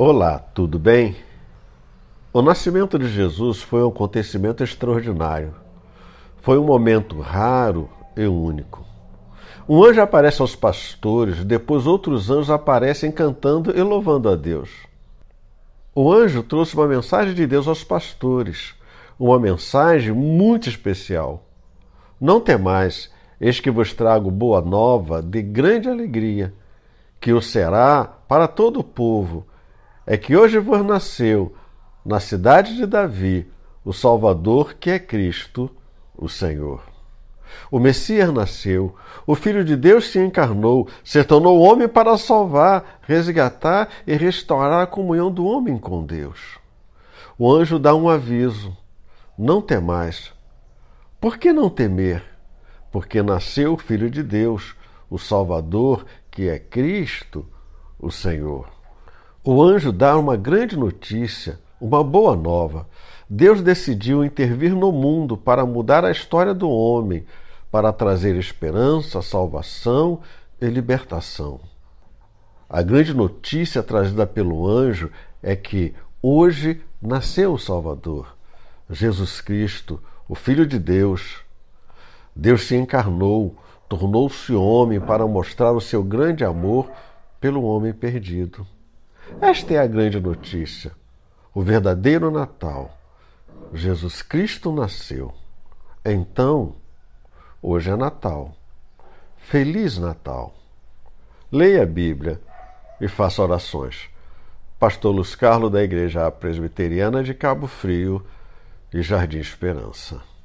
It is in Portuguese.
Olá, tudo bem? O nascimento de Jesus foi um acontecimento extraordinário. Foi um momento raro e único. Um anjo aparece aos pastores, depois outros anjos aparecem cantando e louvando a Deus. O anjo trouxe uma mensagem de Deus aos pastores, uma mensagem muito especial. Não temais, eis que vos trago boa nova de grande alegria, que o será para todo o povo é que hoje vos nasceu na cidade de Davi o Salvador que é Cristo, o Senhor. O Messias nasceu, o Filho de Deus se encarnou, se tornou homem para salvar, resgatar e restaurar a comunhão do homem com Deus. O anjo dá um aviso: não temais. Por que não temer? Porque nasceu o Filho de Deus, o Salvador, que é Cristo, o Senhor. O anjo dá uma grande notícia, uma boa nova. Deus decidiu intervir no mundo para mudar a história do homem, para trazer esperança, salvação e libertação. A grande notícia trazida pelo anjo é que hoje nasceu o Salvador, Jesus Cristo, o Filho de Deus. Deus se encarnou, tornou-se homem para mostrar o seu grande amor pelo homem perdido. Esta é a grande notícia. O verdadeiro Natal. Jesus Cristo nasceu. Então, hoje é Natal. Feliz Natal. Leia a Bíblia e faça orações. Pastor Luz Carlos da Igreja Presbiteriana de Cabo Frio e Jardim Esperança.